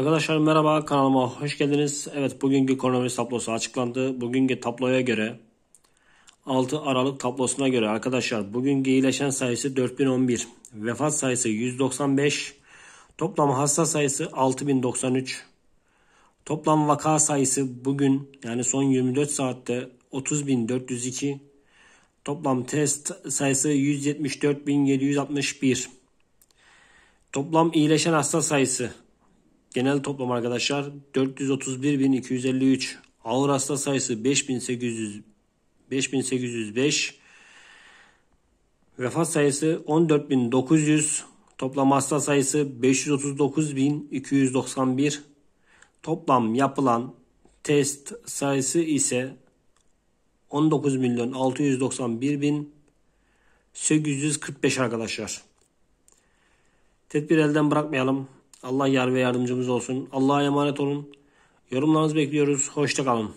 Arkadaşlar merhaba kanalıma hoş geldiniz. Evet bugünkü koronavirüs tablosu açıklandı. Bugünkü tabloya göre 6 Aralık tablosuna göre arkadaşlar bugünkü iyileşen sayısı 4011. Vefat sayısı 195. Toplam hasta sayısı 6093. Toplam vaka sayısı bugün yani son 24 saatte 30402. Toplam test sayısı 174761. Toplam iyileşen hasta sayısı Genel toplam arkadaşlar 431.253. Ağır hasta sayısı 5800 5805. Vefat sayısı 14900. Toplam hasta sayısı 539.291. Toplam yapılan test sayısı ise 19.691.845 arkadaşlar. Tedbir elden bırakmayalım. Allah yar ve yardımcımız olsun. Allah'a emanet olun. Yorumlarınızı bekliyoruz. Hoşçakalın.